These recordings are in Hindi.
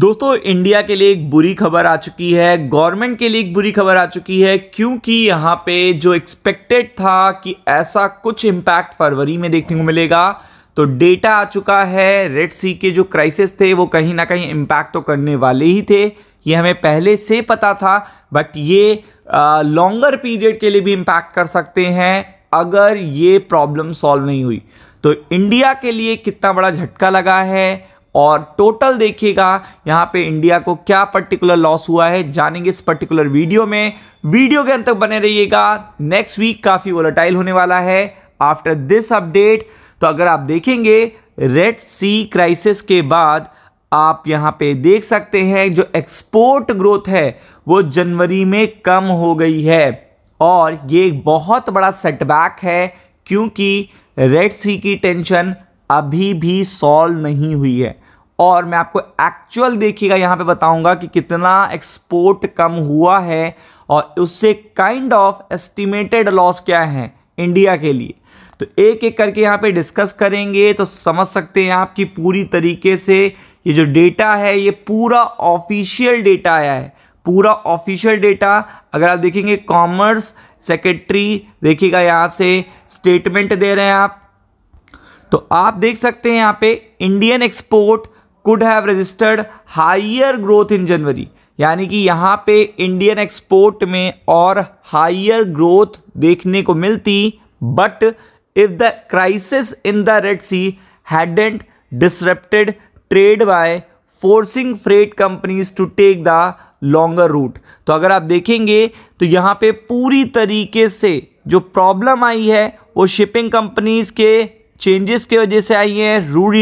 दोस्तों इंडिया के लिए एक बुरी खबर आ चुकी है गवर्नमेंट के लिए एक बुरी खबर आ चुकी है क्योंकि यहाँ पे जो एक्सपेक्टेड था कि ऐसा कुछ इम्पैक्ट फरवरी में देखने को मिलेगा तो डेटा आ चुका है रेड सी के जो क्राइसिस थे वो कहीं ना कहीं इम्पैक्ट तो करने वाले ही थे ये हमें पहले से पता था बट ये लॉन्गर पीरियड के लिए भी इम्पैक्ट कर सकते हैं अगर ये प्रॉब्लम सॉल्व नहीं हुई तो इंडिया के लिए कितना बड़ा झटका लगा है और टोटल देखिएगा यहाँ पे इंडिया को क्या पर्टिकुलर लॉस हुआ है जानेंगे इस पर्टिकुलर वीडियो में वीडियो के अंत तक बने रहिएगा नेक्स्ट वीक काफ़ी वोलाटाइल होने वाला है आफ्टर दिस अपडेट तो अगर आप देखेंगे रेड सी क्राइसिस के बाद आप यहाँ पे देख सकते हैं जो एक्सपोर्ट ग्रोथ है वो जनवरी में कम हो गई है और ये एक बहुत बड़ा सेटबैक है क्योंकि रेड सी की टेंशन अभी भी सॉल्व नहीं हुई है और मैं आपको एक्चुअल देखिएगा यहाँ पे बताऊंगा कि कितना एक्सपोर्ट कम हुआ है और उससे काइंड ऑफ एस्टिमेटेड लॉस क्या है इंडिया के लिए तो एक एक करके यहाँ पे डिस्कस करेंगे तो समझ सकते हैं आप कि पूरी तरीके से ये जो डेटा है ये पूरा ऑफिशियल डेटा आया है पूरा ऑफिशियल डेटा अगर आप देखेंगे कॉमर्स सेक्रेटरी देखिएगा यहाँ से स्टेटमेंट दे रहे हैं आप तो आप देख सकते हैं यहाँ पे Indian export could have registered higher growth in January यानी कि यहाँ पे इंडियन एक्सपोर्ट में और हाइयर ग्रोथ देखने को मिलती but if the crisis in the Red Sea hadn't disrupted trade by forcing freight companies to take the longer route तो अगर आप देखेंगे तो यहाँ पे पूरी तरीके से जो प्रॉब्लम आई है वो शिपिंग कंपनीज के चेंजेस के वजह से आई हैं रूट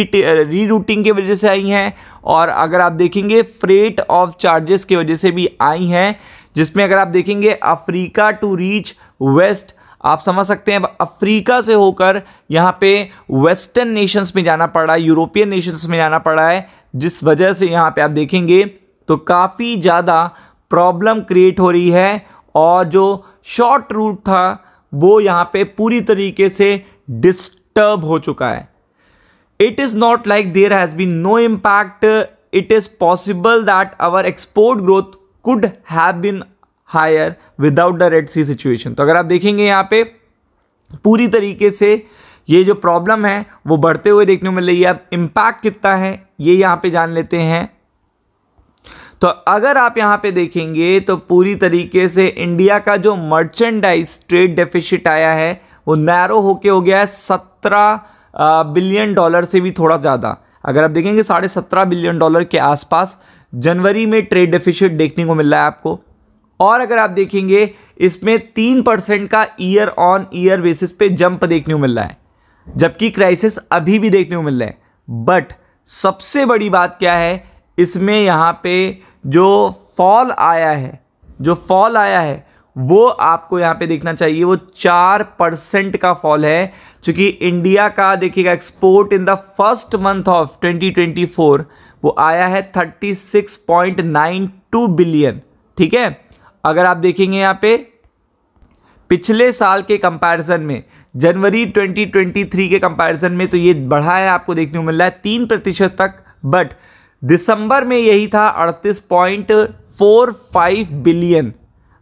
री रूटिंग की वजह से आई हैं और अगर आप देखेंगे फ्रेट ऑफ चार्जेस की वजह से भी आई हैं जिसमें अगर आप देखेंगे अफ्रीका टू रीच वेस्ट आप समझ सकते हैं अफ्रीका से होकर यहाँ पे वेस्टर्न नेशंस में जाना पड़ रहा है यूरोपियन नेशंस में जाना पड़ रहा है जिस वजह से यहाँ पे आप देखेंगे तो काफ़ी ज़्यादा प्रॉब्लम क्रिएट हो रही है और जो शॉर्ट रूट था वो यहाँ पे पूरी तरीके से डिस्ट डिस्टर्ब हो चुका है it is not like there has been no impact it is possible that our export growth could have been higher without the Red Sea situation तो अगर आप देखेंगे यहाँ पे पूरी तरीके से ये जो प्रॉब्लम है वो बढ़ते हुए देखने को मिल रही है अब इम्पैक्ट कितना है ये यहाँ पे जान लेते हैं तो अगर आप यहाँ पे देखेंगे तो पूरी तरीके से इंडिया का जो मर्चेंडाइज ट्रेड डेफिशिट आया है वो नैरो होके हो गया है सत्रह बिलियन डॉलर से भी थोड़ा ज़्यादा अगर आप देखेंगे साढ़े सत्रह बिलियन डॉलर के आसपास जनवरी में ट्रेड डेफिशिट देखने को मिल रहा है आपको और अगर आप देखेंगे इसमें तीन परसेंट का ईयर ऑन ईयर बेसिस पे जंप देखने को मिल रहा है जबकि क्राइसिस अभी भी देखने को मिल रहा है बट सबसे बड़ी बात क्या है इसमें यहाँ पे जो फॉल आया है जो फॉल आया है वो आपको यहाँ पे देखना चाहिए वो चार परसेंट का फॉल है चूंकि इंडिया का देखिएगा export in the first month of 2024 वो आया है 36.92 बिलियन ठीक है अगर आप देखेंगे यहाँ पे पिछले साल के कंपैरिजन में जनवरी 2023 के कंपैरिजन में तो ये बढ़ा है आपको देखने को मिल रहा है तीन प्रतिशत तक बट दिसंबर में यही था अड़तीस बिलियन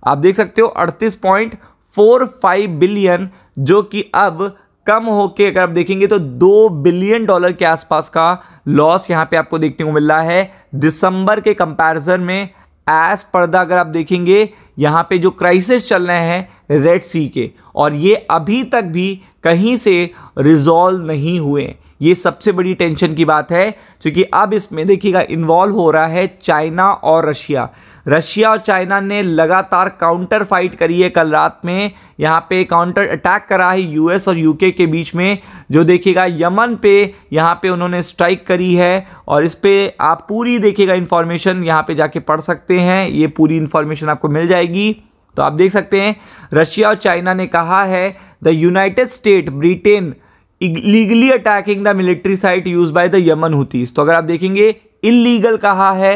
आप देख सकते हो 38.45 बिलियन जो कि अब कम होके अगर आप देखेंगे तो दो बिलियन डॉलर के आसपास का लॉस यहाँ पे आपको देखने को मिल रहा है दिसंबर के कंपैरिजन में एज पर्दा अगर आप देखेंगे यहाँ पे जो क्राइसिस चल रहे हैं रेड सी के और ये अभी तक भी कहीं से रिजॉल्व नहीं हुए ये सबसे बड़ी टेंशन की बात है क्योंकि अब इसमें देखिएगा इन्वॉल्व हो रहा है चाइना और रशिया रशिया और चाइना ने लगातार काउंटर फाइट करी है कल रात में यहाँ पे काउंटर अटैक करा है यूएस और यूके के बीच में जो देखिएगा यमन पे यहाँ पे उन्होंने स्ट्राइक करी है और इस पर आप पूरी देखिएगा इन्फॉर्मेशन यहाँ पे जाके पढ़ सकते हैं ये पूरी इन्फॉर्मेशन आपको मिल जाएगी तो आप देख सकते हैं रशिया और चाइना ने कहा है the United State Britain illegally attacking the military site use by the Yemen Houthis तो अगर आप देखेंगे इलीगल कहा है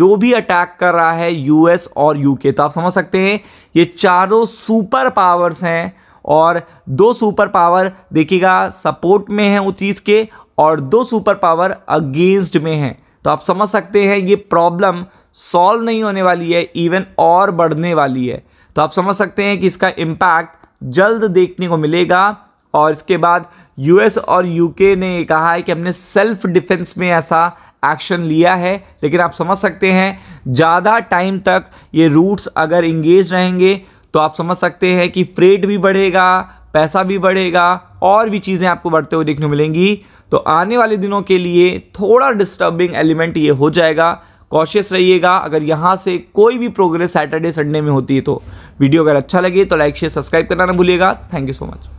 जो भी अटैक कर रहा है यूएस और यूके तो आप समझ सकते हैं ये चारों सुपर पावर्स हैं और दो सुपर पावर देखिएगा सपोर्ट में है उतीस के और दो सुपर पावर अगेंस्ट में हैं तो आप समझ सकते हैं ये प्रॉब्लम सॉल्व नहीं होने वाली है इवन और बढ़ने वाली है तो आप समझ सकते हैं कि इसका इम्पैक्ट जल्द देखने को मिलेगा और इसके बाद यूएस और यूके ने कहा है कि हमने सेल्फ डिफेंस में ऐसा एक्शन लिया है लेकिन आप समझ सकते हैं ज़्यादा टाइम तक ये रूट्स अगर इंगेज रहेंगे तो आप समझ सकते हैं कि फ्रेट भी बढ़ेगा पैसा भी बढ़ेगा और भी चीज़ें आपको बढ़ते हुए देखने मिलेंगी तो आने वाले दिनों के लिए थोड़ा डिस्टर्बिंग एलिमेंट ये हो जाएगा कॉशियस रहिएगा अगर यहाँ से कोई भी प्रोग्रेस सैटरडे संडे में होती है तो वीडियो अगर अच्छा लगे तो लाइक शेयर सब्सक्राइब करना ना भूलिएगा थैंक यू सो मच